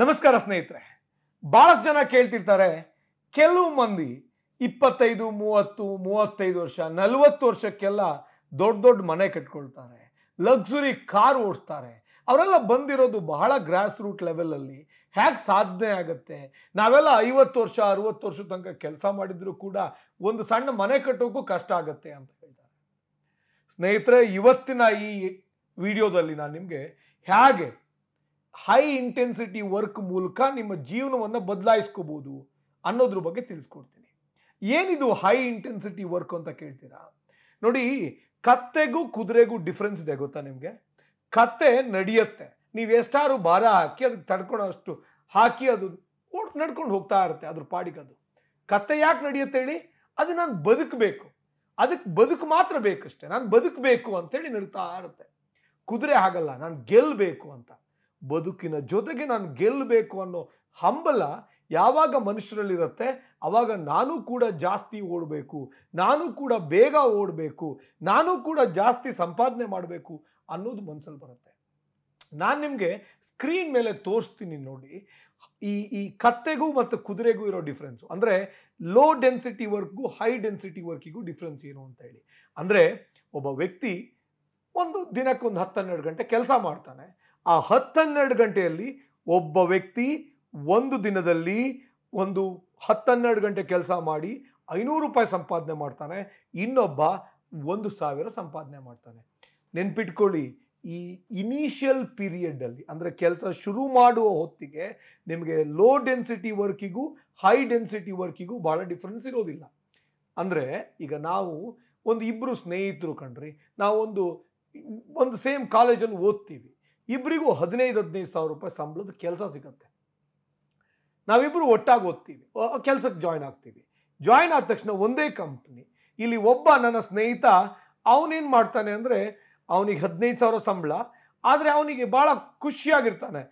ನಮಸ್ಕಾರ ಸ್ನೇಹಿತರೆ ಭಾಳಷ್ಟು ಜನ ಕೇಳ್ತಿರ್ತಾರೆ ಕೆಲವು ಮಂದಿ ಇಪ್ಪತ್ತೈದು ಮೂವತ್ತು ಮೂವತ್ತೈದು ವರ್ಷ ನಲವತ್ತು ವರ್ಷಕ್ಕೆಲ್ಲ ದೊಡ್ಡ ದೊಡ್ಡ ಮನೆ ಕಟ್ಕೊಳ್ತಾರೆ ಲಕ್ಸುರಿ ಕಾರ್ ಓಡಿಸ್ತಾರೆ ಅವರೆಲ್ಲ ಬಂದಿರೋದು ಬಹಳ ಗ್ರಾಸ್ ರೂಟ್ ಲೆವೆಲಲ್ಲಿ ಹೇಗೆ ಸಾಧನೆ ಆಗುತ್ತೆ ನಾವೆಲ್ಲ ಐವತ್ತು ವರ್ಷ ಅರುವತ್ತು ವರ್ಷ ತನಕ ಕೆಲಸ ಮಾಡಿದರೂ ಕೂಡ ಒಂದು ಸಣ್ಣ ಮನೆ ಕಟ್ಟೋಕ್ಕೂ ಕಷ್ಟ ಆಗುತ್ತೆ ಅಂತ ಹೇಳ್ತಾರೆ ಸ್ನೇಹಿತರೆ ಇವತ್ತಿನ ಈ ವಿಡಿಯೋದಲ್ಲಿ ನಾನು ನಿಮಗೆ ಹೇಗೆ ಹೈ ಇಂಟೆನ್ಸಿಟಿ ವರ್ಕ್ ಮೂಲಕ ನಿಮ್ಮ ಜೀವನವನ್ನು ಬದಲಾಯಿಸ್ಕೋಬೋದು ಅನ್ನೋದ್ರ ಬಗ್ಗೆ ತಿಳಿಸ್ಕೊಡ್ತೀನಿ ಏನಿದು ಹೈ ಇಂಟೆನ್ಸಿಟಿ ವರ್ಕ್ ಅಂತ ಕೇಳ್ತೀರಾ ನೋಡಿ ಕತ್ತೆಗೂ ಕುದುರೆಗೂ ಡಿಫ್ರೆನ್ಸ್ ಇದೆ ಗೊತ್ತಾ ನಿಮಗೆ ಕತ್ತೆ ನಡೆಯುತ್ತೆ ನೀವು ಎಷ್ಟಾರು ಭಾರ ಹಾಕಿ ಅದಕ್ಕೆ ತಡ್ಕೊಳೋ ಅಷ್ಟು ಹಾಕಿ ಅದು ಓಟ್ ನಡ್ಕೊಂಡು ಹೋಗ್ತಾ ಇರುತ್ತೆ ಅದ್ರ ಪಾಡಿಗೆ ಅದು ಕತ್ತೆ ಯಾಕೆ ನಡೆಯುತ್ತೆ ಹೇಳಿ ಅದು ನಾನು ಬದುಕಬೇಕು ಅದಕ್ಕೆ ಬದುಕು ಮಾತ್ರ ಬೇಕಷ್ಟೆ ನಾನು ಬದುಕಬೇಕು ಅಂತೇಳಿ ನಡೀತಾ ಇರುತ್ತೆ ಕುದುರೆ ಆಗಲ್ಲ ನಾನು ಗೆಲ್ಲಬೇಕು ಅಂತ ಬದುಕಿನ ಜೊತೆಗೆ ನಾನು ಗೆಲ್ಲಬೇಕು ಅನ್ನೋ ಹಂಬಲ ಯಾವಾಗ ಮನುಷ್ಯರಲ್ಲಿರುತ್ತೆ ಆವಾಗ ನಾನು ಕೂಡ ಜಾಸ್ತಿ ಓಡಬೇಕು ನಾನು ಕೂಡ ಬೇಗ ಓಡಬೇಕು ನಾನು ಕೂಡ ಜಾಸ್ತಿ ಸಂಪಾದನೆ ಮಾಡಬೇಕು ಅನ್ನೋದು ಮನಸ್ಸಲ್ಲಿ ಬರುತ್ತೆ ನಾನು ನಿಮಗೆ ಸ್ಕ್ರೀನ್ ಮೇಲೆ ತೋರಿಸ್ತೀನಿ ನೋಡಿ ಈ ಈ ಕತ್ತೆಗೂ ಮತ್ತು ಕುದುರೆಗೂ ಇರೋ ಡಿಫ್ರೆನ್ಸು ಅಂದರೆ ಲೋ ಡೆನ್ಸಿಟಿ ವರ್ಕ್ಗೂ ಹೈ ಡೆನ್ಸಿಟಿ ವರ್ಕಿಗೂ ಡಿಫ್ರೆನ್ಸ್ ಏನು ಅಂತ ಹೇಳಿ ಅಂದರೆ ಒಬ್ಬ ವ್ಯಕ್ತಿ ಒಂದು ದಿನಕ್ಕೊಂದು ಹತ್ತು ಹನ್ನೆರಡು ಗಂಟೆ ಕೆಲಸ ಮಾಡ್ತಾನೆ ಆ ಹತ್ತನ್ನೆರಡು ಗಂಟೆಯಲ್ಲಿ ಒಬ್ಬ ವ್ಯಕ್ತಿ ಒಂದು ದಿನದಲ್ಲಿ ಒಂದು ಹತ್ತನ್ನೆರಡು ಗಂಟೆ ಕೆಲಸ ಮಾಡಿ ಐನೂರು ರೂಪಾಯಿ ಸಂಪಾದನೆ ಮಾಡ್ತಾನೆ ಇನ್ನೊಬ್ಬ ಒಂದು ಸಾವಿರ ಸಂಪಾದನೆ ಮಾಡ್ತಾನೆ ನೆನ್ಪಿಟ್ಕೊಳ್ಳಿ ಈ ಇನಿಷಿಯಲ್ ಪೀರಿಯಡಲ್ಲಿ ಅಂದರೆ ಕೆಲಸ ಶುರು ಮಾಡುವ ಹೊತ್ತಿಗೆ ನಿಮಗೆ ಲೋ ಡೆನ್ಸಿಟಿ ವರ್ಕಿಗೂ ಹೈ ಡೆನ್ಸಿಟಿ ವರ್ಕಿಗೂ ಭಾಳ ಡಿಫ್ರೆನ್ಸ್ ಇರೋದಿಲ್ಲ ಅಂದರೆ ಈಗ ನಾವು ಒಂದು ಇಬ್ಬರು ಸ್ನೇಹಿತರು ಕಂಡ್ರಿ ನಾವೊಂದು ಒಂದು ಸೇಮ್ ಕಾಲೇಜಲ್ಲಿ ಓದ್ತೀವಿ ಇಬ್ಬರಿಗೂ ಹದಿನೈದು ಹದಿನೈದು ಸಾವಿರ ರೂಪಾಯಿ ಸಂಬಳದ ಕೆಲಸ ಸಿಗುತ್ತೆ ನಾವಿಬ್ಬರು ಒಟ್ಟಾಗಿ ಓದ್ತೀವಿ ಕೆಲಸಕ್ಕೆ ಜಾಯ್ನ್ ಆಗ್ತೀವಿ ಜಾಯ್ನ್ ಆದ ತಕ್ಷಣ ಒಂದೇ ಕಂಪ್ನಿ ಇಲ್ಲಿ ಒಬ್ಬ ನನ್ನ ಸ್ನೇಹಿತ ಅವನೇನು ಮಾಡ್ತಾನೆ ಅಂದರೆ ಅವನಿಗೆ ಹದಿನೈದು ಸಾವಿರ ಸಂಬಳ ಆದರೆ ಅವನಿಗೆ ಭಾಳ ಖುಷಿಯಾಗಿರ್ತಾನೆ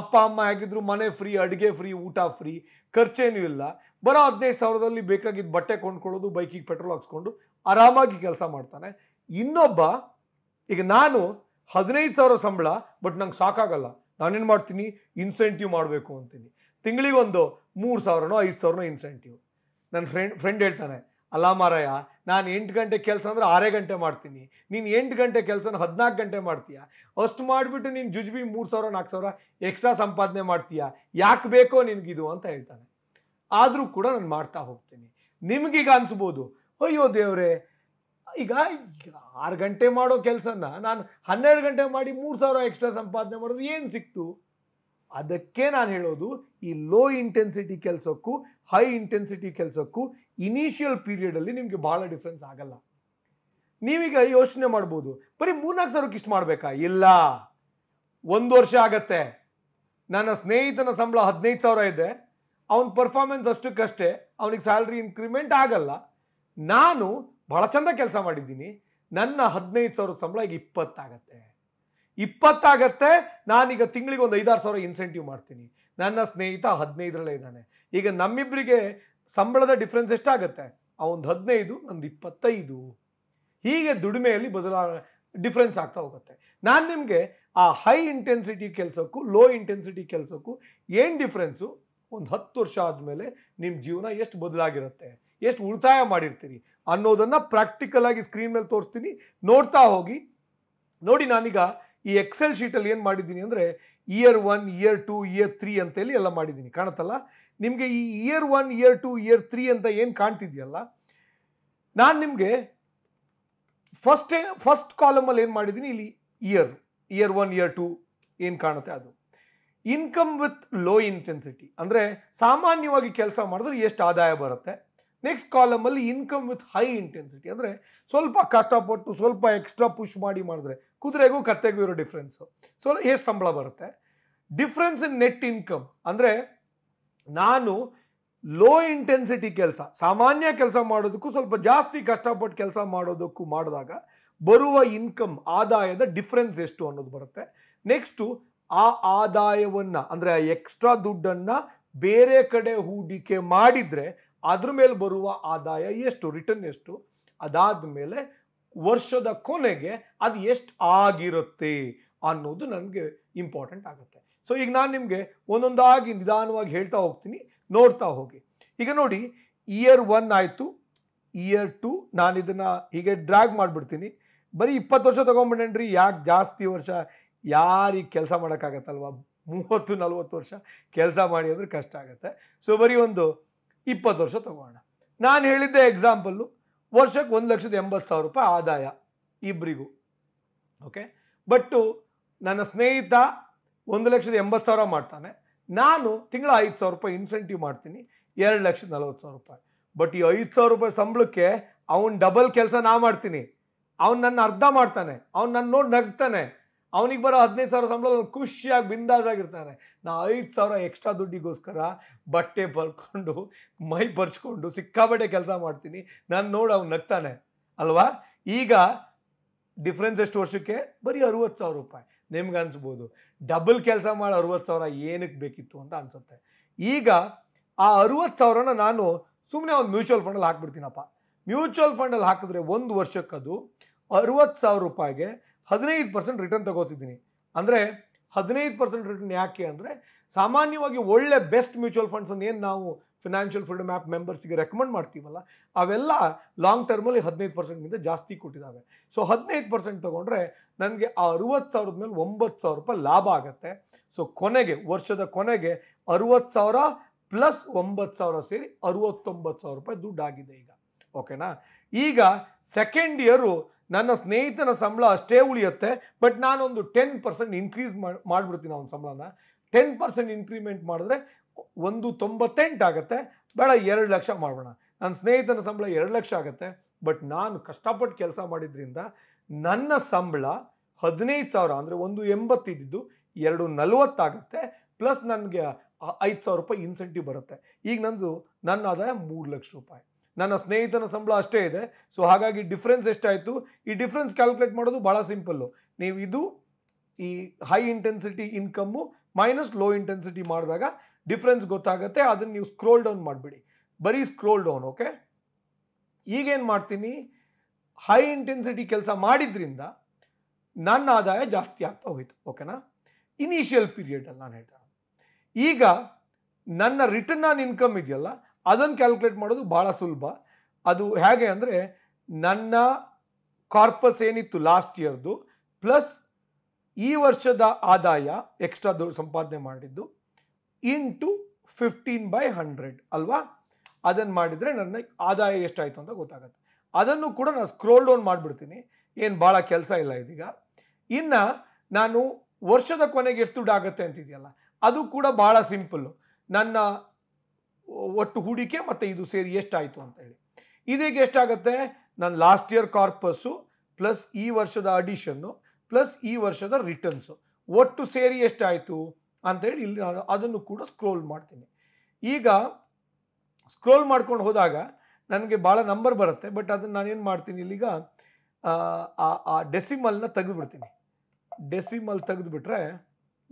ಅಪ್ಪ ಅಮ್ಮ ಹೇಗಿದ್ರು ಮನೆ ಫ್ರೀ ಅಡುಗೆ ಫ್ರೀ ಊಟ ಫ್ರೀ ಖರ್ಚೇನೂ ಇಲ್ಲ ಬರೋ ಹದಿನೈದು ಸಾವಿರದಲ್ಲಿ ಬೇಕಾಗಿದ್ದ ಬಟ್ಟೆ ಕೊಂಡ್ಕೊಳ್ಳೋದು ಬೈಕಿಗೆ ಪೆಟ್ರೋಲ್ ಹಾಕ್ಸ್ಕೊಂಡು ಆರಾಮಾಗಿ ಕೆಲಸ ಮಾಡ್ತಾನೆ ಇನ್ನೊಬ್ಬ ಈಗ ನಾನು ಹದಿನೈದು ಸಾವಿರ ಸಂಬಳ ಬಟ್ ನಂಗೆ ಸಾಕಾಗಲ್ಲ ನಾನೇನು ಮಾಡ್ತೀನಿ ಇನ್ಸೆಂಟಿವ್ ಮಾಡಬೇಕು ಅಂತೀನಿ ತಿಂಗಳಿಗೊಂದು ಮೂರು ಸಾವಿರನೋ ಐದು ಸಾವಿರನೋ ಇನ್ಸೆಂಟಿವ್ ನನ್ನ ಫ್ರೆಂಡ್ ಫ್ರೆಂಡ್ ಹೇಳ್ತಾನೆ ಅಲ್ಲ ಮಾರಾಯ ನಾನು ಎಂಟು ಗಂಟೆ ಕೆಲಸ ಅಂದರೆ ಆರೇ ಗಂಟೆ ಮಾಡ್ತೀನಿ ನೀನು ಎಂಟು ಗಂಟೆ ಕೆಲಸನ ಹದಿನಾಲ್ಕು ಗಂಟೆ ಮಾಡ್ತೀಯಾ ಅಷ್ಟು ಮಾಡಿಬಿಟ್ಟು ನೀನು ಜುಜ್ಬಿ ಮೂರು ಸಾವಿರ ನಾಲ್ಕು ಸಾವಿರ ಎಕ್ಸ್ಟ್ರಾ ಸಂಪಾದನೆ ಮಾಡ್ತೀಯಾ ಯಾಕೆ ಬೇಕೋ ನಿನಗಿದು ಅಂತ ಹೇಳ್ತಾನೆ ಆದರೂ ಕೂಡ ನಾನು ಮಾಡ್ತಾ ಹೋಗ್ತೀನಿ ನಿಮಗೀಗ ಅನಿಸ್ಬೋದು ಅಯ್ಯೋ ದೇವರೇ ಈಗ ಆರು ಗಂಟೆ ಮಾಡೋ ಕೆಲಸನ ನಾನು ಹನ್ನೆರಡು ಗಂಟೆ ಮಾಡಿ ಮೂರು ಸಾವಿರ ಎಕ್ಸ್ಟ್ರಾ ಸಂಪಾದನೆ ಮಾಡೋದು ಏನು ಸಿಕ್ತು ಅದಕ್ಕೆ ನಾನು ಹೇಳೋದು ಈ ಲೋ ಇಂಟೆನ್ಸಿಟಿ ಕೆಲಸಕ್ಕೂ ಹೈ ಇಂಟೆನ್ಸಿಟಿ ಕೆಲಸಕ್ಕೂ ಇನಿಷಿಯಲ್ ಪೀರಿಯಡಲ್ಲಿ ನಿಮಗೆ ಭಾಳ ಡಿಫ್ರೆನ್ಸ್ ಆಗಲ್ಲ ನೀವೀಗ ಯೋಚನೆ ಮಾಡ್ಬೋದು ಬರೀ ಮೂರ್ನಾಲ್ಕು ಸಾವಿರಕ್ಕೆ ಇಷ್ಟು ಮಾಡಬೇಕಾ ಇಲ್ಲ ಒಂದು ವರ್ಷ ಆಗತ್ತೆ ನನ್ನ ಸ್ನೇಹಿತನ ಸಂಬಳ ಹದಿನೈದು ಸಾವಿರ ಇದೆ ಅವನ ಪರ್ಫಾರ್ಮೆನ್ಸ್ ಅಷ್ಟಕ್ಕಷ್ಟೇ ಅವನಿಗೆ ಸ್ಯಾಲ್ರಿ ಇನ್ಕ್ರಿಮೆಂಟ್ ಆಗಲ್ಲ ನಾನು ಭಾಳ ಚಂದ ಕೆಲಸ ಮಾಡಿದ್ದೀನಿ ನನ್ನ ಹದಿನೈದು ಸಾವಿರದ ಸಂಬಳ ಈಗ ಇಪ್ಪತ್ತಾಗತ್ತೆ ಇಪ್ಪತ್ತಾಗತ್ತೆ ನಾನೀಗ ತಿಂಗಳಿಗೆ ಒಂದು ಐದಾರು ಸಾವಿರ ಇನ್ಸೆಂಟಿವ್ ಮಾಡ್ತೀನಿ ನನ್ನ ಸ್ನೇಹಿತ ಹದಿನೈದರಲ್ಲೇ ಇದ್ದಾನೆ ಈಗ ನಮ್ಮಿಬ್ಬರಿಗೆ ಸಂಬಳದ ಡಿಫ್ರೆನ್ಸ್ ಎಷ್ಟಾಗುತ್ತೆ ಒಂದು ಹದಿನೈದು ನಂದು ಇಪ್ಪತ್ತೈದು ಹೀಗೆ ದುಡಿಮೆಯಲ್ಲಿ ಬದಲಾ ಡಿಫ್ರೆನ್ಸ್ ಆಗ್ತಾ ಹೋಗುತ್ತೆ ನಾನು ನಿಮಗೆ ಆ ಹೈ ಇಂಟೆನ್ಸಿಟಿ ಕೆಲಸಕ್ಕೂ ಲೋ ಇಂಟೆನ್ಸಿಟಿ ಕೆಲಸಕ್ಕೂ ಏನು ಡಿಫ್ರೆನ್ಸು ಒಂದು ಹತ್ತು ವರ್ಷ ಆದಮೇಲೆ ನಿಮ್ಮ ಜೀವನ ಎಷ್ಟು ಬದಲಾಗಿರುತ್ತೆ ಎಷ್ಟು ಉಳಿತಾಯ ಮಾಡಿರ್ತೀರಿ ಅನ್ನೋದನ್ನು ಪ್ರಾಕ್ಟಿಕಲ್ ಆಗಿ ಸ್ಕ್ರೀನ್ ಮೇಲೆ ತೋರಿಸ್ತೀನಿ ನೋಡ್ತಾ ಹೋಗಿ ನೋಡಿ ನಾನೀಗ ಈ ಎಕ್ಸೆಲ್ ಶೀಟಲ್ಲಿ ಏನು ಮಾಡಿದ್ದೀನಿ ಅಂದರೆ year one year two year three ಅಂತೇಳಿ ಎಲ್ಲ ಮಾಡಿದ್ದೀನಿ ಕಾಣುತ್ತಲ್ಲ ನಿಮಗೆ ಈ year one year two year three ಅಂತ ಏನು ಕಾಣ್ತಿದೆಯಲ್ಲ ನಾನು ನಿಮಗೆ ಫಸ್ಟ್ ಫಸ್ಟ್ ಕಾಲಮಲ್ಲಿ ಏನು ಮಾಡಿದ್ದೀನಿ ಇಲ್ಲಿ year year one year two ಏನು ಕಾಣುತ್ತೆ ಅದು ಇನ್ಕಮ್ ವಿತ್ ಲೋ ಇಂಟೆನ್ಸಿಟಿ ಅಂದರೆ ಸಾಮಾನ್ಯವಾಗಿ ಕೆಲಸ ಮಾಡಿದ್ರೆ ಎಷ್ಟು ಆದಾಯ ಬರುತ್ತೆ ನೆಕ್ಸ್ಟ್ ಕಾಲಮಲ್ಲಿ ಇನ್ಕಮ್ ವಿತ್ ಹೈ ಇಂಟೆನ್ಸಿಟಿ ಅಂದರೆ ಸ್ವಲ್ಪ ಕಷ್ಟಪಟ್ಟು ಸ್ವಲ್ಪ ಎಕ್ಸ್ಟ್ರಾ ಪುಷ್ ಮಾಡಿ ಮಾಡಿದ್ರೆ ಕುದುರೆಗೂ ಕತ್ತೆಗೂ ಇರೋ ಡಿಫ್ರೆನ್ಸು ಸೊ ಎಷ್ಟು ಸಂಬಳ ಬರುತ್ತೆ ಡಿಫ್ರೆನ್ಸ್ ಇನ್ ನೆಟ್ ಇನ್ಕಮ್ ಅಂದರೆ ನಾನು ಲೋ ಇಂಟೆನ್ಸಿಟಿ ಕೆಲಸ ಸಾಮಾನ್ಯ ಕೆಲಸ ಮಾಡೋದಕ್ಕೂ ಸ್ವಲ್ಪ ಜಾಸ್ತಿ ಕಷ್ಟಪಟ್ಟು ಕೆಲಸ ಮಾಡೋದಕ್ಕೂ ಮಾಡಿದಾಗ ಬರುವ ಇನ್ಕಮ್ ಆದಾಯದ ಡಿಫ್ರೆನ್ಸ್ ಎಷ್ಟು ಅನ್ನೋದು ಬರುತ್ತೆ ನೆಕ್ಸ್ಟು ಆ ಆದಾಯವನ್ನು ಅಂದರೆ ಆ ಎಕ್ಸ್ಟ್ರಾ ದುಡ್ಡನ್ನು ಬೇರೆ ಕಡೆ ಹೂಡಿಕೆ ಮಾಡಿದರೆ ಅದ್ರ ಮೇಲೆ ಬರುವ ಆದಾಯ ಎಷ್ಟು ರಿಟರ್ನ್ ಎಷ್ಟು ಅದಾದ ಮೇಲೆ ವರ್ಷದ ಕೊನೆಗೆ ಅದು ಎಷ್ಟು ಆಗಿರುತ್ತೆ ಅನ್ನೋದು ನನಗೆ ಇಂಪಾರ್ಟೆಂಟ್ ಆಗುತ್ತೆ ಸೊ ಈಗ ನಾನು ನಿಮಗೆ ಒಂದೊಂದಾಗಿ ನಿಧಾನವಾಗಿ ಹೇಳ್ತಾ ಹೋಗ್ತೀನಿ ನೋಡ್ತಾ ಹೋಗಿ ಈಗ ನೋಡಿ ಇಯರ್ ಒನ್ ಆಯಿತು ಇಯರ್ ಟು ನಾನು ಇದನ್ನು ಹೀಗೆ ಡ್ರ್ಯಾಗ್ ಮಾಡಿಬಿಡ್ತೀನಿ ಬರೀ ಇಪ್ಪತ್ತು ವರ್ಷ ತೊಗೊಂಬಿಡೇನ್ರಿ ಯಾಕೆ ಜಾಸ್ತಿ ವರ್ಷ ಯಾರಿಗೆ ಕೆಲಸ ಮಾಡೋಕ್ಕಾಗತ್ತಲ್ವ ಮೂವತ್ತು ನಲ್ವತ್ತು ವರ್ಷ ಕೆಲಸ ಮಾಡಿ ಅಂದರೆ ಕಷ್ಟ ಆಗುತ್ತೆ ಸೊ ಬರೀ ಒಂದು ಇಪ್ಪತ್ತು ವರ್ಷ ತಗೋಣ ನಾನು ಹೇಳಿದ್ದೆ ಎಕ್ಸಾಂಪಲ್ಲು ವರ್ಷಕ್ಕೆ ಒಂದು ಲಕ್ಷದ ಎಂಬತ್ತು ಸಾವಿರ ರೂಪಾಯಿ ಆದಾಯ ಇಬ್ಬರಿಗೂ ಓಕೆ ಬಟ್ಟು ನನ್ನ ಸ್ನೇಹಿತ ಒಂದು ಲಕ್ಷದ ಎಂಬತ್ತು ಸಾವಿರ ಮಾಡ್ತಾನೆ ನಾನು ತಿಂಗಳ ಐದು ಸಾವಿರ ರೂಪಾಯಿ ಇನ್ಸೆಂಟಿವ್ ಮಾಡ್ತೀನಿ ಎರಡು ಲಕ್ಷದ ನಲ್ವತ್ತು ಸಾವಿರ ರೂಪಾಯಿ ಬಟ್ ಈ ಐದು ಸಾವಿರ ರೂಪಾಯಿ ಸಂಬಳಕ್ಕೆ ಅವ್ನು ಡಬಲ್ ಕೆಲಸ ನಾ ಮಾಡ್ತೀನಿ ಅವ್ನು ನನ್ನ ಅರ್ಧ ಮಾಡ್ತಾನೆ ಅವ್ನು ನನ್ನ ನೋಡಿ ನಗ್ತಾನೆ ಅವನಿಗೆ ಬರೋ ಹದಿನೈದು ಸಾವಿರ ಸಂಬಳ ಅವ್ನು ಖುಷಿಯಾಗಿ ಬಿಂದಾಸಾಗಿರ್ತಾನೆ ನಾ ಐದು ಸಾವಿರ ಎಕ್ಸ್ಟ್ರಾ ದುಡ್ಡಿಗೋಸ್ಕರ ಬಟ್ಟೆ ಬರ್ಕೊಂಡು ಮೈ ಬರ್ಚ್ಕೊಂಡು ಸಿಕ್ಕಾಬಟ್ಟೆ ಕೆಲಸ ಮಾಡ್ತೀನಿ ನಾನು ನೋಡಿ ಅವ್ನು ನಗ್ತಾನೆ ಅಲ್ವಾ ಈಗ ಡಿಫ್ರೆನ್ಸ್ ಎಷ್ಟು ವರ್ಷಕ್ಕೆ ಬರೀ ಅರುವತ್ತು ಸಾವಿರ ರೂಪಾಯಿ ನಿಮ್ಗೆ ಅನಿಸ್ಬೋದು ಡಬಲ್ ಕೆಲಸ ಮಾಡಿ ಅರುವತ್ತು ಸಾವಿರ ಏನಕ್ಕೆ ಬೇಕಿತ್ತು ಅಂತ ಅನಿಸುತ್ತೆ ಈಗ ಆ ಅರುವತ್ತು ಸಾವಿರನ ನಾನು ಸುಮ್ಮನೆ ಒಂದು ಮ್ಯೂಚುವಲ್ ಫಂಡಲ್ಲಿ ಹಾಕ್ಬಿಡ್ತೀನಪ್ಪ ಮ್ಯೂಚುವಲ್ ಫಂಡಲ್ಲಿ ಹಾಕಿದ್ರೆ ಒಂದು ವರ್ಷಕ್ಕದು ಅರುವತ್ತು ಸಾವಿರ ರೂಪಾಯಿಗೆ ಹದಿನೈದು ಪರ್ಸೆಂಟ್ ರಿಟರ್ನ್ ತಗೋತಿದ್ದೀನಿ ಅಂದರೆ ಹದಿನೈದು ಪರ್ಸೆಂಟ್ ರಿಟರ್ನ್ ಯಾಕೆ ಅಂದರೆ ಸಾಮಾನ್ಯವಾಗಿ ಒಳ್ಳೆ ಬೆಸ್ಟ್ ಮ್ಯೂಚುವಲ್ ಫಂಡ್ಸನ್ನು ಏನು ನಾವು ಫಿನಾನ್ಷಿಯಲ್ ಫ್ರೀಡಮ್ ಆ್ಯಪ್ ಮೆಂಬರ್ಸಿಗೆ ರೆಕಮೆಂಡ್ ಮಾಡ್ತೀವಲ್ಲ ಅವೆಲ್ಲ ಲಾಂಗ್ ಟರ್ಮಲ್ಲಿ ಹದಿನೈದು ಪರ್ಸೆಂಟ್ಗಿಂತ ಜಾಸ್ತಿ ಕೊಟ್ಟಿದ್ದಾವೆ ಸೊ ಹದಿನೈದು ಪರ್ಸೆಂಟ್ ತೊಗೊಂಡ್ರೆ ನನಗೆ ಆ ಅರುವತ್ತು ಸಾವಿರದ ಮೇಲೆ ಒಂಬತ್ತು ಸಾವಿರ ರೂಪಾಯಿ ಲಾಭ ಆಗುತ್ತೆ ಸೊ ಕೊನೆಗೆ ವರ್ಷದ ಕೊನೆಗೆ ಅರುವತ್ತು ಸಾವಿರ ಪ್ಲಸ್ ಒಂಬತ್ತು ಸಾವಿರ ಸೇರಿ ಅರುವತ್ತೊಂಬತ್ತು ಸಾವಿರ ರೂಪಾಯಿ ದುಡ್ಡಾಗಿದೆ ಈಗ ಓಕೆನಾ ಈಗ ಸೆಕೆಂಡ್ ಇಯರು ನನ್ನ ಸ್ನೇಹಿತನ ಸಂಬಳ ಅಷ್ಟೇ ಉಳಿಯುತ್ತೆ ಬಟ್ ನಾನೊಂದು ಟೆನ್ ಪರ್ಸೆಂಟ್ ಇನ್ಕ್ರೀಸ್ ಮಾಡಿ ಮಾಡಿಬಿಡ್ತೀನಿ ಅವನ ಸಂಬಳನ ಟೆನ್ ಪರ್ಸೆಂಟ್ ಇನ್ಕ್ರಿಮೆಂಟ್ ಮಾಡಿದ್ರೆ ಒಂದು ತೊಂಬತ್ತೆಂಟು ಆಗುತ್ತೆ ಬೇಡ ಎರಡು ಲಕ್ಷ ಮಾಡೋಣ ನನ್ನ ಸ್ನೇಹಿತನ ಸಂಬಳ ಎರಡು ಲಕ್ಷ ಆಗುತ್ತೆ ಬಟ್ ನಾನು ಕಷ್ಟಪಟ್ಟು ಕೆಲಸ ಮಾಡಿದ್ರಿಂದ ನನ್ನ ಸಂಬಳ ಹದಿನೈದು ಸಾವಿರ ಅಂದರೆ ಒಂದು ಎಂಬತ್ತಿದ್ದು ಎರಡು ನಲವತ್ತಾಗುತ್ತೆ ಪ್ಲಸ್ ನನಗೆ ಐದು ಸಾವಿರ ರೂಪಾಯಿ ಇನ್ಸೆಂಟಿವ್ ಬರುತ್ತೆ ಈಗ ನಂದು ನನ್ನ ಆದಾಯ ಮೂರು ಲಕ್ಷ ರೂಪಾಯಿ ನನ್ನ ಸ್ನೇಹಿತನ ಸಂಬಳ ಅಷ್ಟೇ ಇದೆ ಸೊ ಹಾಗಾಗಿ ಡಿಫ್ರೆನ್ಸ್ ಎಷ್ಟಾಯಿತು ಈ ಡಿಫ್ರೆನ್ಸ್ ಕ್ಯಾಲ್ಕುಲೇಟ್ ಮಾಡೋದು ಭಾಳ ಸಿಂಪಲ್ಲು ನೀವು ಇದು ಈ high intensity income minus low intensity ಮಾಡಿದಾಗ ಡಿಫ್ರೆನ್ಸ್ ಗೊತ್ತಾಗುತ್ತೆ ಅದನ್ನು ನೀವು ಸ್ಕ್ರೋಲ್ ಡೌನ್ ಮಾಡಿಬಿಡಿ ಬರೀ ಸ್ಕ್ರೋಲ್ ಡೌನ್ ಓಕೆ ಈಗೇನು ಮಾಡ್ತೀನಿ ಹೈ ಇಂಟೆನ್ಸಿಟಿ ಕೆಲಸ ಮಾಡಿದ್ರಿಂದ ನನ್ನ ಆದಾಯ ಜಾಸ್ತಿ ಆಗ್ತಾ ಹೋಯಿತು ಓಕೆನಾ ಇನಿಷಿಯಲ್ ಪೀರಿಯಡಲ್ಲಿ ನಾನು ಹೇಳ್ತಾ ಈಗ ನನ್ನ ರಿಟರ್ನ್ ಆನ್ ಇನ್ಕಮ್ ಇದೆಯಲ್ಲ ಅದನ್ನು ಕ್ಯಾಲ್ಕುಲೇಟ್ ಮಾಡೋದು ಭಾಳ ಸುಲಭ ಅದು ಹೇಗೆ ಅಂದರೆ ನನ್ನ ಕಾರ್ಪಸ್ ಏನಿತ್ತು ಲಾಸ್ಟ್ ಇಯರ್ದು ಪ್ಲಸ್ ಈ ವರ್ಷದ ಆದಾಯ ಎಕ್ಸ್ಟ್ರಾ ಸಂಪಾದನೆ ಮಾಡಿದ್ದು ಇಂಟು ಫಿಫ್ಟೀನ್ ಬೈ ಹಂಡ್ರೆಡ್ ಅಲ್ವಾ ಅದನ್ನು ಮಾಡಿದರೆ ನನ್ನ ಆದಾಯ ಎಷ್ಟಾಯಿತು ಅಂತ ಗೊತ್ತಾಗುತ್ತೆ ಅದನ್ನು ಕೂಡ ನಾನು ಸ್ಕ್ರೋಲ್ ಡೌನ್ ಮಾಡಿಬಿಡ್ತೀನಿ ಏನು ಭಾಳ ಕೆಲಸ ಇಲ್ಲ ಇದೀಗ ಇನ್ನು ನಾನು ವರ್ಷದ ಕೊನೆಗೆ ಎಷ್ಟು ದುಡ್ಡು ಆಗುತ್ತೆ ಅಂತಿದೆಯಲ್ಲ ಅದು ಕೂಡ ಭಾಳ ಸಿಂಪಲ್ಲು ನನ್ನ ಒಟ್ಟು ಹೂಡಿಕೆ ಮತ್ತು ಇದು ಸೇರಿ ಎಷ್ಟಾಯಿತು ಅಂತ ಹೇಳಿ ಇದೀಗ ಎಷ್ಟಾಗುತ್ತೆ ನಾನು ಲಾಸ್ಟ್ ಇಯರ್ ಕಾರ್ಪಸ್ಸು ಪ್ಲಸ್ ಈ ವರ್ಷದ ಅಡಿಷನ್ನು ಪ್ಲಸ್ ಈ ವರ್ಷದ ರಿಟರ್ನ್ಸು ಒಟ್ಟು ಸೇರಿ ಎಷ್ಟಾಯಿತು ಅಂತೇಳಿ ಇಲ್ಲಿ ನಾನು ಅದನ್ನು ಕೂಡ ಸ್ಕ್ರೋಲ್ ಮಾಡ್ತೀನಿ ಈಗ ಸ್ಕ್ರೋಲ್ ಮಾಡ್ಕೊಂಡು ಹೋದಾಗ ನನಗೆ ಭಾಳ ನಂಬರ್ ಬರುತ್ತೆ ಬಟ್ ಅದನ್ನು ನಾನೇನು ಮಾಡ್ತೀನಿ ಇಲ್ಲಿಗ ಆ ಡೆಸಿಮಲ್ನ ತೆಗೆದುಬಿಡ್ತೀನಿ ಡೆಸಿಮಲ್ ತೆಗೆದುಬಿಟ್ರೆ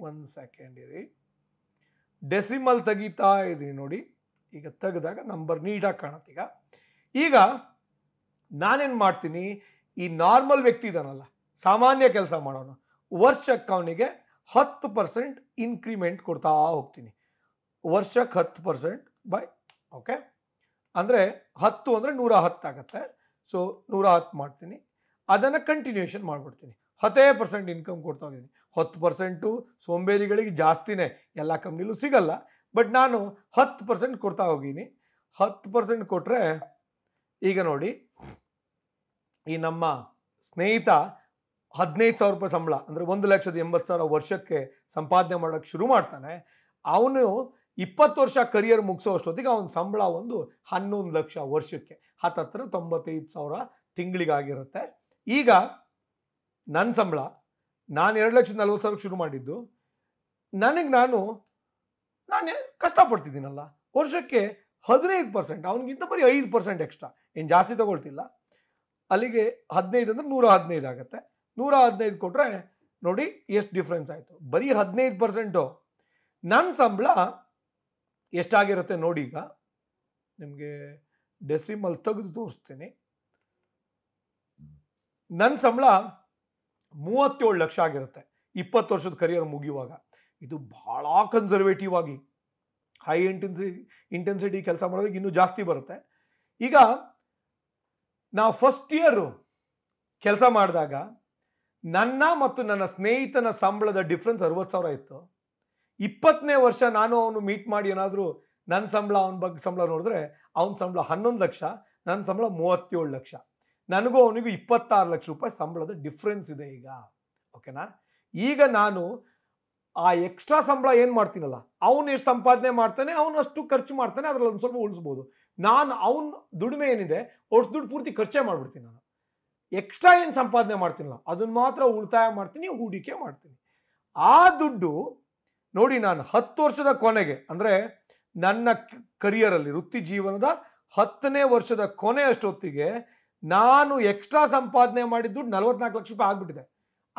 ಒಂದು ಸೆಕೆಂಡ್ ಇರಿ ಡೆಸಿಮಲ್ ತೆಗಿತಾ ಇದ್ದೀನಿ ನೋಡಿ ಈಗ ತೆಗೆದಾಗ ನಂಬರ್ ನೀಟಾಗಿ ಕಾಣುತ್ತೆ ಈಗ ಈಗ ನಾನೇನು ಮಾಡ್ತೀನಿ ಈ ನಾರ್ಮಲ್ ವ್ಯಕ್ತಿ ಇದ್ದಾನಲ್ಲ ಸಾಮಾನ್ಯ ಕೆಲಸ ಮಾಡೋನು ವರ್ಷಕ್ಕೆ ಅವನಿಗೆ ಹತ್ತು ಪರ್ಸೆಂಟ್ ಇನ್ಕ್ರಿಮೆಂಟ್ ಕೊಡ್ತಾ ಹೋಗ್ತೀನಿ ವರ್ಷಕ್ಕೆ ಹತ್ತು ಪರ್ಸೆಂಟ್ ಬೈ ಓಕೆ ಅಂದರೆ ಹತ್ತು ಅಂದರೆ ನೂರ ಹತ್ತಾಗತ್ತೆ ಸೊ ನೂರ ಹತ್ತು ಮಾಡ್ತೀನಿ ಅದನ್ನು ಕಂಟಿನ್ಯೂಷನ್ ಮಾಡಿಬಿಡ್ತೀನಿ ಹತ್ತೇ ಪರ್ಸೆಂಟ್ ಇನ್ಕಮ್ ಕೊಡ್ತಾ ಹೋಗಿದ್ದೀನಿ ಹತ್ತು ಪರ್ಸೆಂಟು ಸೋಂಬೇರಿಗಳಿಗೆ ಜಾಸ್ತಿನೇ ಎಲ್ಲ ಕಂಪ್ನಿಲೂ ಸಿಗಲ್ಲ ಬಟ್ ನಾನು ಹತ್ತು ಪರ್ಸೆಂಟ್ ಕೊಡ್ತಾ ಹೋಗೀನಿ ಹತ್ತು ಪರ್ಸೆಂಟ್ ಕೊಟ್ಟರೆ ಈಗ ನೋಡಿ ಈ ನಮ್ಮ ಸ್ನೇಹಿತ ಹದಿನೈದು ಸಾವಿರ ರೂಪಾಯಿ ಸಂಬಳ ಅಂದರೆ ಒಂದು ಲಕ್ಷದ ಎಂಬತ್ತು ಸಾವಿರ ವರ್ಷಕ್ಕೆ ಸಂಪಾದನೆ ಮಾಡೋಕ್ಕೆ ಶುರು ಮಾಡ್ತಾನೆ ಅವನು ಇಪ್ಪತ್ತು ವರ್ಷ ಕರಿಯರ್ ಮುಗಿಸೋ ಅಷ್ಟೊತ್ತಿಗೆ ಅವನ ಸಂಬಳ ಒಂದು ಹನ್ನೊಂದು ಲಕ್ಷ ವರ್ಷಕ್ಕೆ ಹತ್ತತ್ರ ತೊಂಬತ್ತೈದು ಸಾವಿರ ತಿಂಗಳಿಗಾಗಿರುತ್ತೆ ಈಗ ನನ್ನ ಸಂಬಳ ನಾನು ಎರಡು ಲಕ್ಷದ ನಲ್ವತ್ತು ಸಾವಿರಕ್ಕೆ ಶುರು ಮಾಡಿದ್ದು ನನಗೆ ನಾನು ನಾನು ಕಷ್ಟಪಡ್ತಿದ್ದೀನಲ್ಲ ವರ್ಷಕ್ಕೆ ಹದಿನೈದು ಪರ್ಸೆಂಟ್ ಅವನಿಗಿಂತ ಬರೀ ಐದು ಪರ್ಸೆಂಟ್ ಎಕ್ಸ್ಟ್ರಾ ಏನು ಜಾಸ್ತಿ ತಗೊಳ್ತಿಲ್ಲ ಅಲ್ಲಿಗೆ ಹದಿನೈದು ಅಂದರೆ ನೂರ ಹದಿನೈದು ಆಗುತ್ತೆ ನೂರ ಹದಿನೈದು ಕೊಟ್ಟರೆ ನೋಡಿ ಎಷ್ಟು ಡಿಫ್ರೆನ್ಸ್ ಆಯಿತು ಬರೀ ಹದಿನೈದು ಪರ್ಸೆಂಟು ನನ್ನ ಸಂಬಳ ಎಷ್ಟಾಗಿರುತ್ತೆ ನೋಡಿ ಈಗ ನಿಮಗೆ ಡೆಸಿಮಲ್ ತೆಗೆದು ತೋರಿಸ್ತೀನಿ ನನ್ನ ಸಂಬಳ ಮೂವತ್ತೇಳು ಲಕ್ಷ ಆಗಿರುತ್ತೆ ಇಪ್ಪತ್ತು ವರ್ಷದ ಕರಿಯರ್ ಮುಗಿಯುವಾಗ ಇದು ಭಾಳ ಕನ್ಸರ್ವೇಟಿವ್ ಆಗಿ ಹೈ ಇಂಟೆನ್ಸಿ ಇಂಟೆನ್ಸಿಟಿ ಕೆಲಸ ಮಾಡೋದಕ್ಕೆ ಇನ್ನೂ ಜಾಸ್ತಿ ಬರುತ್ತೆ ಈಗ ನಾವು ಫಸ್ಟ್ ಇಯರು ಕೆಲಸ ಮಾಡಿದಾಗ ನನ್ನ ಮತ್ತು ನನ್ನ ಸ್ನೇಹಿತನ ಸಂಬಳದ ಡಿಫ್ರೆನ್ಸ್ ಅರವತ್ತು ಸಾವಿರ ಇತ್ತು ಇಪ್ಪತ್ತನೇ ವರ್ಷ ನಾನು ಅವನು ಮೀಟ್ ಮಾಡಿ ಏನಾದರೂ ನನ್ನ ಸಂಬಳ ಅವನ ಬಗ್ಗೆ ಸಂಬಳ ನೋಡಿದ್ರೆ ಅವನ ಸಂಬಳ ಹನ್ನೊಂದು ಲಕ್ಷ ನನ್ನ ಸಂಬಳ ಮೂವತ್ತೇಳು ಲಕ್ಷ ನನಗೂ ಅವನಿಗೂ ಇಪ್ಪತ್ತಾರು ಲಕ್ಷ ರೂಪಾಯಿ ಸಂಬಳದ ಡಿಫ್ರೆನ್ಸ್ ಇದೆ ಈಗ ಓಕೆನಾ ಈಗ ನಾನು ಆ ಎಕ್ಸ್ಟ್ರಾ ಸಂಬಳ ಏನು ಮಾಡ್ತೀನಲ್ಲ ಅವನು ಎಷ್ಟು ಸಂಪಾದನೆ ಮಾಡ್ತಾನೆ ಅವನು ಅಷ್ಟು ಖರ್ಚು ಮಾಡ್ತಾನೆ ಅದರಲ್ಲಿ ಒಂದು ಸ್ವಲ್ಪ ಉಳಿಸ್ಬೋದು ನಾನು ಅವ್ನ ದುಡಿಮೆ ಏನಿದೆ ಅಷ್ಟು ದುಡ್ಡು ಪೂರ್ತಿ ಖರ್ಚೆ ಮಾಡಿಬಿಡ್ತೀನಿ ನಾನು ಎಕ್ಸ್ಟ್ರಾ ಏನು ಸಂಪಾದನೆ ಮಾಡ್ತೀನಲ್ಲ ಅದನ್ನು ಮಾತ್ರ ಉಳಿತಾಯ ಮಾಡ್ತೀನಿ ಹೂಡಿಕೆ ಮಾಡ್ತೀನಿ ಆ ದುಡ್ಡು ನೋಡಿ ನಾನು ಹತ್ತು ವರ್ಷದ ಕೊನೆಗೆ ಅಂದರೆ ನನ್ನ ಕರಿಯರಲ್ಲಿ ವೃತ್ತಿ ಜೀವನದ ಹತ್ತನೇ ವರ್ಷದ ಕೊನೆ ಅಷ್ಟೊತ್ತಿಗೆ ನಾನು ಎಕ್ಸ್ಟ್ರಾ ಸಂಪಾದನೆ ಮಾಡಿದ ದುಡ್ಡು ನಲ್ವತ್ನಾಲ್ಕು ಲಕ್ಷ ರೂಪಾಯಿ ಆಗ್ಬಿಟ್ಟಿದೆ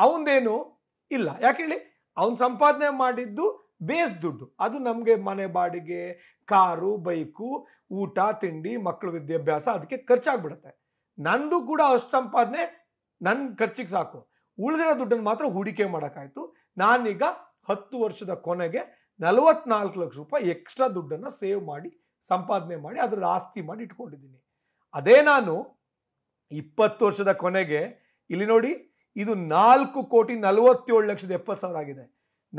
ಅವನದೇನು ಇಲ್ಲ ಯಾಕೆ ಹೇಳಿ ಅವ್ನು ಸಂಪಾದನೆ ಮಾಡಿದ್ದು ಬೇಸ್ ದುಡ್ಡು ಅದು ನಮಗೆ ಮನೆ ಬಾಡಿಗೆ ಕಾರು ಬೈಕು ಊಟ ತಿಂಡಿ ಮಕ್ಕಳ ವಿದ್ಯಾಭ್ಯಾಸ ಅದಕ್ಕೆ ಖರ್ಚಾಗ್ಬಿಡುತ್ತೆ ನಂದು ಕೂಡ ಅಷ್ಟು ಸಂಪಾದನೆ ನನ್ನ ಖರ್ಚಿಗೆ ಸಾಕು ಉಳಿದಿರೋ ದುಡ್ಡನ್ನು ಮಾತ್ರ ಹೂಡಿಕೆ ಮಾಡೋಕ್ಕಾಯಿತು ನಾನೀಗ ಹತ್ತು ವರ್ಷದ ಕೊನೆಗೆ ನಲವತ್ನಾಲ್ಕು ಲಕ್ಷ ರೂಪಾಯಿ ಎಕ್ಸ್ಟ್ರಾ ದುಡ್ಡನ್ನು ಸೇವ್ ಮಾಡಿ ಸಂಪಾದನೆ ಮಾಡಿ ಅದರ ಆಸ್ತಿ ಮಾಡಿ ಇಟ್ಕೊಂಡಿದ್ದೀನಿ ಅದೇ ನಾನು ಇಪ್ಪತ್ತು ವರ್ಷದ ಕೊನೆಗೆ ಇಲ್ಲಿ ನೋಡಿ ಇದು ನಾಲ್ಕು ಕೋಟಿ ನಲವತ್ತೇಳು ಲಕ್ಷದ ಎಪ್ಪತ್ತು ಸಾವಿರ ಆಗಿದೆ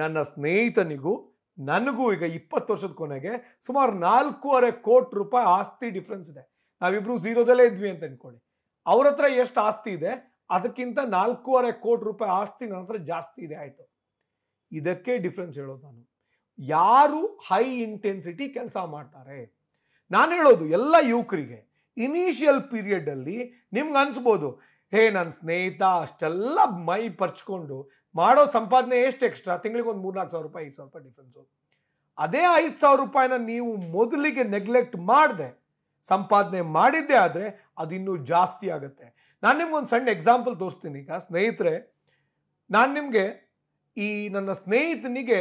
ನನ್ನ ಸ್ನೇಹಿತನಿಗೂ ನನಗೂ ಈಗ ಇಪ್ಪತ್ತು ವರ್ಷದ ಕೊನೆಗೆ ಸುಮಾರು ನಾಲ್ಕೂವರೆ ಕೋಟಿ ರೂಪಾಯಿ ಆಸ್ತಿ ಡಿಫ್ರೆನ್ಸ್ ಇದೆ ನಾವಿಬ್ರು ಝೀರೋದಲ್ಲೇ ಇದ್ವಿ ಅಂತ ಅನ್ಕೊಳ್ಳಿ ಅವ್ರ ಹತ್ರ ಎಷ್ಟು ಆಸ್ತಿ ಇದೆ ಅದಕ್ಕಿಂತ ನಾಲ್ಕೂವರೆ ಕೋಟಿ ರೂಪಾಯಿ ಆಸ್ತಿ ನನ್ನ ಹತ್ರ ಜಾಸ್ತಿ ಇದೆ ಆಯಿತು ಇದಕ್ಕೆ ಡಿಫ್ರೆನ್ಸ್ ಹೇಳೋದು ನಾನು ಯಾರು ಹೈ ಇಂಟೆನ್ಸಿಟಿ ಕೆಲಸ ಮಾಡ್ತಾರೆ ನಾನು ಹೇಳೋದು ಎಲ್ಲ ಯುವಕರಿಗೆ ಇನಿಷಿಯಲ್ ಅಲ್ಲಿ ನಿಮ್ಗೆ ಅನಿಸ್ಬೋದು ಹೇ ನನ್ನ ಸ್ನೇಹಿತ ಅಷ್ಟೆಲ್ಲ ಮೈ ಪರ್ಚ್ಕೊಂಡು ಮಾಡೋ ಸಂಪಾದನೆ ಎಷ್ಟು ಎಕ್ಸ್ಟ್ರಾ ತಿಂಗಳಿಗೆ ಒಂದು ಮೂರ್ನಾಲ್ಕು ಸಾವಿರ ರೂಪಾಯಿ ಐದು ಸಾವಿರ ರೂಪಾಯಿ ಡಿಫ್ರೆನ್ಸು ಅದೇ ಐದು ಸಾವಿರ ರೂಪಾಯಿನ ನೀವು ಮೊದಲಿಗೆ ನೆಗ್ಲೆಕ್ಟ್ ಮಾಡಿದೆ ಸಂಪಾದನೆ ಮಾಡಿದ್ದೆ ಆದರೆ ಇನ್ನೂ ಜಾಸ್ತಿ ಆಗುತ್ತೆ ನಾನು ನಿಮ್ಗೊಂದು ಸಣ್ಣ ಎಕ್ಸಾಂಪಲ್ ತೋರಿಸ್ತೀನಿ ಈಗ ಸ್ನೇಹಿತರೆ ನಾನು ನಿಮಗೆ ಈ ನನ್ನ ಸ್ನೇಹಿತನಿಗೆ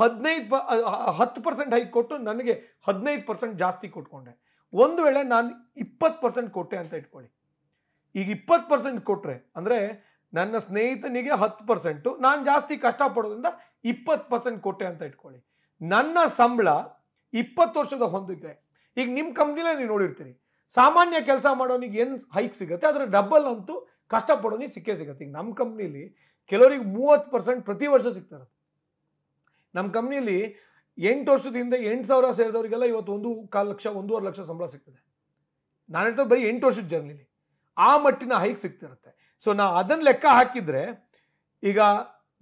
ಹದಿನೈದು ಪ ಹತ್ತು ಪರ್ಸೆಂಟ್ ಹೈಕ್ ಕೊಟ್ಟು ನನಗೆ ಹದಿನೈದು ಪರ್ಸೆಂಟ್ ಜಾಸ್ತಿ ಕೊಟ್ಕೊಂಡೆ ಒಂದು ವೇಳೆ ನಾನು ಇಪ್ಪತ್ತು ಪರ್ಸೆಂಟ್ ಕೊಟ್ಟೆ ಅಂತ ಇಟ್ಕೊಳ್ಳಿ ಈಗ ಇಪ್ಪತ್ತು ಪರ್ಸೆಂಟ್ ಕೊಟ್ಟರೆ ಅಂದರೆ ನನ್ನ ಸ್ನೇಹಿತನಿಗೆ ಹತ್ತು ಪರ್ಸೆಂಟು ನಾನು ಜಾಸ್ತಿ ಕಷ್ಟಪಡೋದ್ರಿಂದ ಇಪ್ಪತ್ತು ಪರ್ಸೆಂಟ್ ಕೊಟ್ಟೆ ಅಂತ ಇಟ್ಕೊಳ್ಳಿ ನನ್ನ ಸಂಬಳ ಇಪ್ಪತ್ತು ವರ್ಷದ ಹೊಂದಿದ್ರೆ ಈಗ ನಿಮ್ಮ ಕಂಪ್ನಿಲೇ ನೀವು ನೋಡಿರ್ತೀರಿ ಸಾಮಾನ್ಯ ಕೆಲಸ ಮಾಡೋನಿಗೆ ಏನು ಹೈಕ್ ಸಿಗುತ್ತೆ ಅದರ ಡಬಲ್ ಅಂತೂ ಕಷ್ಟಪಡೋನಿಗೆ ಸಿಕ್ಕೇ ಸಿಗುತ್ತೆ ಈಗ ನಮ್ಮ ಕಂಪ್ನಿಲಿ ಕೆಲವರಿಗೆ ಮೂವತ್ತು ಪರ್ಸೆಂಟ್ ಪ್ರತಿ ವರ್ಷ ಸಿಗ್ತಾರೆ ನಮ್ಮ ಕಂಪ್ನಿಲಿ ಎಂಟು ವರ್ಷದಿಂದ ಎಂಟು ಸಾವಿರ ಸೇರಿದವರಿಗೆಲ್ಲ ಇವತ್ತು ಒಂದು ಕಾಲು ಲಕ್ಷ ಒಂದೂವರೆ ಲಕ್ಷ ಸಂಬಳ ಸಿಗ್ತದೆ ನಾನು ಹೇಳ್ತಾ ಬರೀ ಎಂಟು ವರ್ಷದ ಜರ್ನಿಲಿ ಆ ಮಟ್ಟಿನ ಹೈಕ್ ಸಿಗ್ತಿರುತ್ತೆ ಸೊ ನಾ ಅದನ್ನು ಲೆಕ್ಕ ಹಾಕಿದರೆ ಈಗ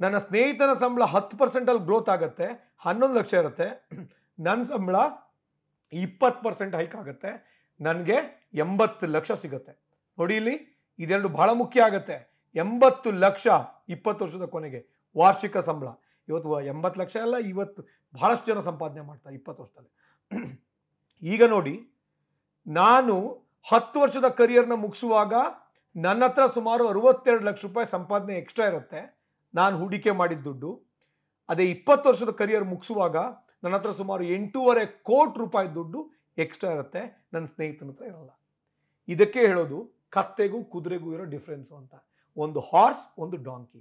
ನನ್ನ ಸ್ನೇಹಿತನ ಸಂಬಳ ಹತ್ತು ಪರ್ಸೆಂಟಲ್ಲಿ ಗ್ರೋತ್ ಆಗುತ್ತೆ ಹನ್ನೊಂದು ಲಕ್ಷ ಇರುತ್ತೆ ನನ್ನ ಸಂಬಳ ಇಪ್ಪತ್ತು ಪರ್ಸೆಂಟ್ ಹೈಕ್ ಆಗುತ್ತೆ ನನಗೆ ಎಂಬತ್ತು ಲಕ್ಷ ಸಿಗುತ್ತೆ ನೋಡಿ ಇಲ್ಲಿ ಇದೆರಡು ಬಹಳ ಮುಖ್ಯ ಆಗುತ್ತೆ ಎಂಬತ್ತು ಲಕ್ಷ ಇಪ್ಪತ್ತು ವರ್ಷದ ಕೊನೆಗೆ ವಾರ್ಷಿಕ ಸಂಬಳ ಇವತ್ತು ಎಂಬತ್ತು ಲಕ್ಷ ಅಲ್ಲ ಇವತ್ತು ಬಹಳಷ್ಟು ಜನ ಸಂಪಾದನೆ ಮಾಡ್ತಾರೆ ಇಪ್ಪತ್ತು ವರ್ಷದಲ್ಲಿ ಈಗ ನೋಡಿ ನಾನು ಹತ್ತು ವರ್ಷದ ಕರಿಯರ್ನ ಮುಗಿಸುವಾಗ ನನ್ನ ಹತ್ರ ಸುಮಾರು ಅರವತ್ತೆರಡು ಲಕ್ಷ ರೂಪಾಯಿ ಸಂಪಾದನೆ ಎಕ್ಸ್ಟ್ರಾ ಇರುತ್ತೆ ನಾನು ಹೂಡಿಕೆ ಮಾಡಿದ ದುಡ್ಡು ಅದೇ ಇಪ್ಪತ್ತು ವರ್ಷದ ಕರಿಯರ್ ಮುಗಿಸುವಾಗ ನನ್ನ ಹತ್ರ ಸುಮಾರು ಎಂಟೂವರೆ ಕೋಟಿ ರೂಪಾಯಿ ದುಡ್ಡು ಎಕ್ಸ್ಟ್ರಾ ಇರುತ್ತೆ ನನ್ನ ಸ್ನೇಹಿತನ ಹತ್ರ ಇರಲ್ಲ ಇದಕ್ಕೆ ಹೇಳೋದು ಕತ್ತೆಗೂ ಕುದುರೆಗೂ ಇರೋ ಡಿಫ್ರೆನ್ಸು ಅಂತ ಒಂದು ಹಾರ್ಸ್ ಒಂದು ಡಾಂಕಿ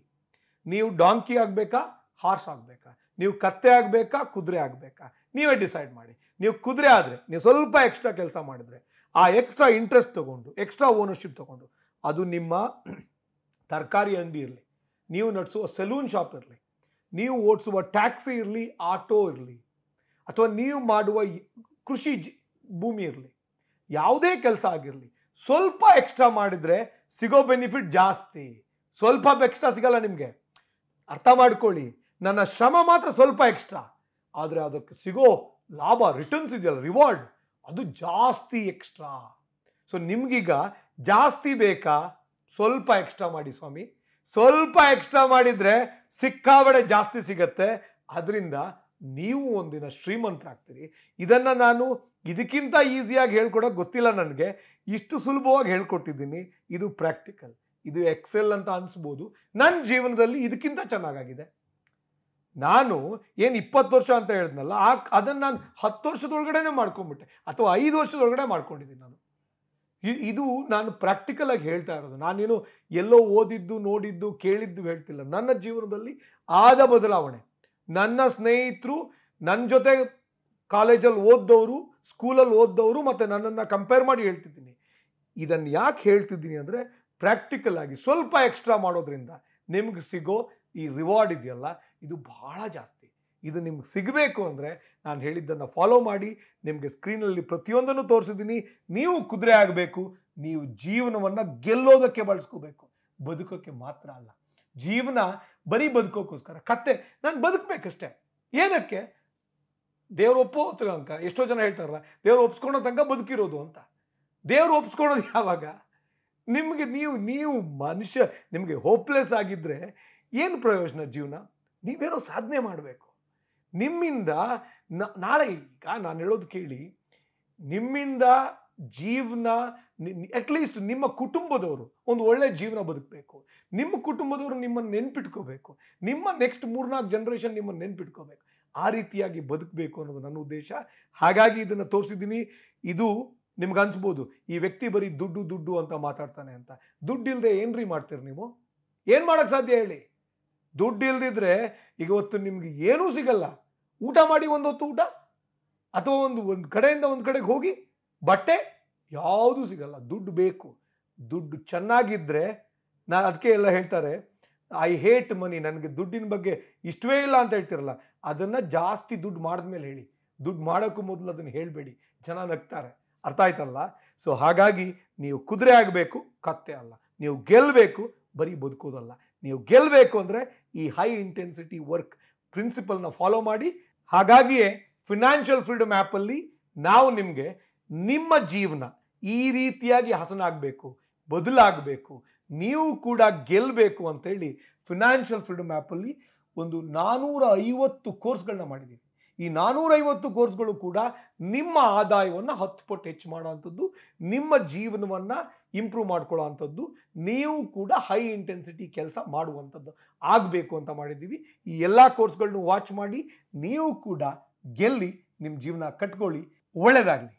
ನೀವು ಡಾಂಕಿ ಆಗಬೇಕಾ ಹಾರ್ಸ್ ಆಗಬೇಕಾ ನೀವು ಕತ್ತೆ ಆಗಬೇಕಾ ಕುದುರೆ ಆಗಬೇಕಾ ನೀವೇ ಡಿಸೈಡ್ ಮಾಡಿ ನೀವು ಕುದುರೆ ಆದರೆ ನೀವು ಸ್ವಲ್ಪ ಎಕ್ಸ್ಟ್ರಾ ಕೆಲಸ ಮಾಡಿದ್ರೆ ಆ ಎಕ್ಸ್ಟ್ರಾ ಇಂಟ್ರೆಸ್ಟ್ ತೊಗೊಂಡು ಎಕ್ಸ್ಟ್ರಾ ಓನರ್ಶಿಪ್ ತೊಗೊಂಡು ಅದು ನಿಮ್ಮ ತರಕಾರಿ ಅಂಗಡಿ ಇರಲಿ ನೀವು ನಡೆಸುವ ಸೆಲೂನ್ ಶಾಪ್ ಇರಲಿ ನೀವು ಓಡಿಸುವ ಟ್ಯಾಕ್ಸಿ ಇರಲಿ ಆಟೋ ಇರಲಿ ಅಥವಾ ನೀವು ಮಾಡುವ ಕೃಷಿ ಭೂಮಿ ಇರಲಿ ಯಾವುದೇ ಕೆಲಸ ಆಗಿರಲಿ ಸ್ವಲ್ಪ ಎಕ್ಸ್ಟ್ರಾ ಮಾಡಿದರೆ ಸಿಗೋ ಬೆನಿಫಿಟ್ ಜಾಸ್ತಿ ಸ್ವಲ್ಪ ಎಕ್ಸ್ಟ್ರಾ ಸಿಗಲ್ಲ ನಿಮಗೆ ಅರ್ಥ ಮಾಡ್ಕೊಳ್ಳಿ ನನ್ನ ಶ್ರಮ ಮಾತ್ರ ಸ್ವಲ್ಪ ಎಕ್ಸ್ಟ್ರಾ ಆದರೆ ಅದಕ್ಕೆ ಸಿಗೋ ಲಾಭ ರಿಟರ್ನ್ಸ್ ಇದೆಯಲ್ಲ ರಿವಾರ್ಡ್ ಅದು ಜಾಸ್ತಿ ಎಕ್ಸ್ಟ್ರಾ ಸೊ ನಿಮ್ಗೀಗ ಜಾಸ್ತಿ ಬೇಕಾ ಸ್ವಲ್ಪ ಎಕ್ಸ್ಟ್ರಾ ಮಾಡಿ ಸ್ವಾಮಿ ಸ್ವಲ್ಪ ಎಕ್ಸ್ಟ್ರಾ ಮಾಡಿದರೆ ಸಿಕ್ಕಾಬಡೆ ಜಾಸ್ತಿ ಸಿಗತ್ತೆ ಅದರಿಂದ ನೀವು ಒಂದಿನ ಶ್ರೀಮಂತರಾಗ್ತೀರಿ ಇದನ್ನು ನಾನು ಇದಕ್ಕಿಂತ ಈಸಿಯಾಗಿ ಹೇಳ್ಕೊಡೋಕೆ ಗೊತ್ತಿಲ್ಲ ನನಗೆ ಇಷ್ಟು ಸುಲಭವಾಗಿ ಹೇಳ್ಕೊಟ್ಟಿದ್ದೀನಿ ಇದು ಪ್ರಾಕ್ಟಿಕಲ್ ಇದು ಎಕ್ಸೆಲ್ ಅಂತ ಅನಿಸ್ಬೋದು ನನ್ನ ಜೀವನದಲ್ಲಿ ಇದಕ್ಕಿಂತ ಚೆನ್ನಾಗಾಗಿದೆ ನಾನು ಏನು ಇಪ್ಪತ್ತು ವರ್ಷ ಅಂತ ಹೇಳಿದ್ನಲ್ಲ ಆ ಅದನ್ನು ನಾನು ಹತ್ತು ವರ್ಷದೊಳಗಡೆ ಮಾಡ್ಕೊಂಬಿಟ್ಟೆ ಅಥವಾ ಐದು ವರ್ಷದೊಳಗಡೆ ಮಾಡ್ಕೊಂಡಿದ್ದೀನಿ ನಾನು ಇದು ನಾನು ಪ್ರಾಕ್ಟಿಕಲ್ ಆಗಿ ಹೇಳ್ತಾ ಇರೋದು ನಾನೇನು ಎಲ್ಲೋ ಓದಿದ್ದು ನೋಡಿದ್ದು ಕೇಳಿದ್ದು ಹೇಳ್ತಿಲ್ಲ ನನ್ನ ಜೀವನದಲ್ಲಿ ಆದ ಬದಲಾವಣೆ ನನ್ನ ಸ್ನೇಹಿತರು ನನ್ನ ಜೊತೆ ಕಾಲೇಜಲ್ಲಿ ಓದ್ದವರು ಸ್ಕೂಲಲ್ಲಿ ಓದ್ದವರು ಮತ್ತು ನನ್ನನ್ನು ಕಂಪೇರ್ ಮಾಡಿ ಹೇಳ್ತಿದ್ದೀನಿ ಇದನ್ನು ಯಾಕೆ ಹೇಳ್ತಿದ್ದೀನಿ ಅಂದರೆ ಪ್ರಾಕ್ಟಿಕಲ್ ಆಗಿ ಸ್ವಲ್ಪ ಎಕ್ಸ್ಟ್ರಾ ಮಾಡೋದ್ರಿಂದ ನಿಮ್ಗೆ ಸಿಗೋ ಈ ರಿವಾರ್ಡ್ ಇದೆಯಲ್ಲ ಇದು ಬಹಳ ಜಾಸ್ತಿ ಇದು ನಿಮ್ಗೆ ಸಿಗಬೇಕು ಅಂದರೆ ನಾನು ಹೇಳಿದ್ದನ್ನು ಫಾಲೋ ಮಾಡಿ ನಿಮಗೆ ಸ್ಕ್ರೀನಲ್ಲಿ ಪ್ರತಿಯೊಂದನ್ನು ತೋರಿಸಿದ್ದೀನಿ ನೀವು ಕುದುರೆ ಆಗಬೇಕು ನೀವು ಜೀವನವನ್ನು ಗೆಲ್ಲೋದಕ್ಕೆ ಬಳಸ್ಕೋಬೇಕು ಬದುಕೋಕ್ಕೆ ಮಾತ್ರ ಅಲ್ಲ ಜೀವನ ಬರೀ ಬದುಕೋಕ್ಕೋಸ್ಕರ ಕತ್ತೆ ನಾನು ಬದುಕಬೇಕಷ್ಟೇ ಏನಕ್ಕೆ ದೇವ್ರು ಒಪ್ಪೋ ಅಂಕ ಎಷ್ಟೋ ಜನ ಹೇಳ್ತಾರಲ್ಲ ದೇವ್ರು ಒಪ್ಸ್ಕೊಳೋ ತನಕ ಬದುಕಿರೋದು ಅಂತ ದೇವ್ರು ಒಪ್ಸ್ಕೊಳೋದು ಯಾವಾಗ ನಿಮಗೆ ನೀವು ನೀವು ಮನುಷ್ಯ ನಿಮಗೆ ಹೋಪ್ಲೆಸ್ ಆಗಿದ್ದರೆ ಏನು ಪ್ರಯೋಜನ ಜೀವನ ನೀವೇನೋ ಸಾಧನೆ ಮಾಡಬೇಕು ನಿಮ್ಮಿಂದ ನಾಳೆ ಈಗ ನಾನು ಹೇಳೋದು ಕೇಳಿ ನಿಮ್ಮಿಂದ ಜೀವನ ಅಟ್ಲೀಸ್ಟ್ ನಿಮ್ಮ ಕುಟುಂಬದವರು ಒಂದು ಒಳ್ಳೆ ಜೀವನ ಬದುಕಬೇಕು ನಿಮ್ಮ ಕುಟುಂಬದವರು ನಿಮ್ಮನ್ನು ನೆನ್ಪಿಟ್ಕೋಬೇಕು ನಿಮ್ಮ ನೆಕ್ಸ್ಟ್ ಮೂರ್ನಾಲ್ಕು ಜನ್ರೇಷನ್ ನಿಮ್ಮನ್ನು ನೆನ್ಪಿಟ್ಕೋಬೇಕು ಆ ರೀತಿಯಾಗಿ ಬದುಕಬೇಕು ಅನ್ನೋದು ನನ್ನ ಉದ್ದೇಶ ಹಾಗಾಗಿ ಇದನ್ನು ತೋರಿಸಿದ್ದೀನಿ ಇದು ನಿಮ್ಗೆ ಅನ್ಸ್ಬೋದು ಈ ವ್ಯಕ್ತಿ ಬರೀ ದುಡ್ಡು ದುಡ್ಡು ಅಂತ ಮಾತಾಡ್ತಾನೆ ಅಂತ ದುಡ್ಡಿಲ್ಲದೆ ಏನ್ರಿ ಮಾಡ್ತೀರಿ ನೀವು ಏನು ಮಾಡೋಕ್ಕೆ ಸಾಧ್ಯ ಹೇಳಿ ದುಡ್ಡು ಇಲ್ದಿದ್ರೆ ಈಗ ಇವತ್ತು ನಿಮಗೆ ಏನೂ ಸಿಗಲ್ಲ ಊಟ ಮಾಡಿ ಒಂದು ಹೊತ್ತು ಊಟ ಅಥವಾ ಒಂದು ಒಂದು ಕಡೆಯಿಂದ ಒಂದು ಕಡೆಗೆ ಹೋಗಿ ಬಟ್ಟೆ ಯಾವುದೂ ಸಿಗಲ್ಲ ದುಡ್ಡು ಬೇಕು ದುಡ್ಡು ಚೆನ್ನಾಗಿದ್ರೆ ನಾನು ಅದಕ್ಕೆ ಎಲ್ಲ ಹೇಳ್ತಾರೆ ಐ ಹೇಟ್ ಮನಿ ನನಗೆ ದುಡ್ಡಿನ ಬಗ್ಗೆ ಇಷ್ಟವೇ ಇಲ್ಲ ಅಂತ ಹೇಳ್ತಿರಲ್ಲ ಅದನ್ನು ಜಾಸ್ತಿ ದುಡ್ಡು ಮಾಡಿದ್ಮೇಲೆ ಹೇಳಿ ದುಡ್ಡು ಮಾಡೋಕ್ಕೂ ಮೊದಲು ಅದನ್ನು ಹೇಳಬೇಡಿ ಜನ ನಗ್ತಾರೆ ಅರ್ಥ ಆಯ್ತಲ್ಲ ಸೊ ಹಾಗಾಗಿ ನೀವು ಕುದುರೆ ಆಗಬೇಕು ಕತ್ತೆ ಅಲ್ಲ ನೀವು ಗೆಲ್ಲಬೇಕು ಬರೀ ಬದುಕೋದಲ್ಲ ನೀವು ಗೆಲ್ಲಬೇಕು ಅಂದರೆ ಈ ಹೈ ಇಂಟೆನ್ಸಿಟಿ ವರ್ಕ್ ಪ್ರಿನ್ಸಿಪಲ್ನ ಫಾಲೋ ಮಾಡಿ ಹಾಗಾಗಿಯೇ ಫಿನಾನ್ಷಿಯಲ್ ಫ್ರೀಡಮ್ ಆ್ಯಪಲ್ಲಿ ನಾವು ನಿಮಗೆ ನಿಮ್ಮ ಜೀವನ ಈ ರೀತಿಯಾಗಿ ಹಸನಾಗಬೇಕು ಬದಲಾಗಬೇಕು ನೀವು ಕೂಡ ಗೆಲ್ಲಬೇಕು ಅಂತೇಳಿ ಫಿನಾನ್ಷಿಯಲ್ ಫ್ರೀಡಮ್ ಆ್ಯಪಲ್ಲಿ ಒಂದು ನಾನ್ನೂರ ಐವತ್ತು ಕೋರ್ಸ್ಗಳನ್ನ ಮಾಡಿದ್ದೀವಿ ಈ ನಾನ್ನೂರೈವತ್ತು ಕೋರ್ಸ್ಗಳು ಕೂಡ ನಿಮ್ಮ ಆದಾಯವನ್ನು ಹತ್ತು ಪಟ್ಟು ಹೆಚ್ಚು ಮಾಡುವಂಥದ್ದು ನಿಮ್ಮ ಜೀವನವನ್ನು ಇಂಪ್ರೂವ್ ಮಾಡ್ಕೊಳ್ಳೋ ಅಂಥದ್ದು ನೀವು ಕೂಡ ಹೈ ಇಂಟೆನ್ಸಿಟಿ ಕೆಲಸ ಮಾಡುವಂಥದ್ದು ಆಗಬೇಕು ಅಂತ ಮಾಡಿದ್ದೀವಿ ಈ ಎಲ್ಲ ಕೋರ್ಸ್ಗಳನ್ನು ವಾಚ್ ಮಾಡಿ ನೀವು ಕೂಡ ಗೆಲ್ಲಿ ನಿಮ್ಮ ಜೀವನ ಕಟ್ಕೊಳ್ಳಿ ಒಳ್ಳೆಯದಾಗಲಿ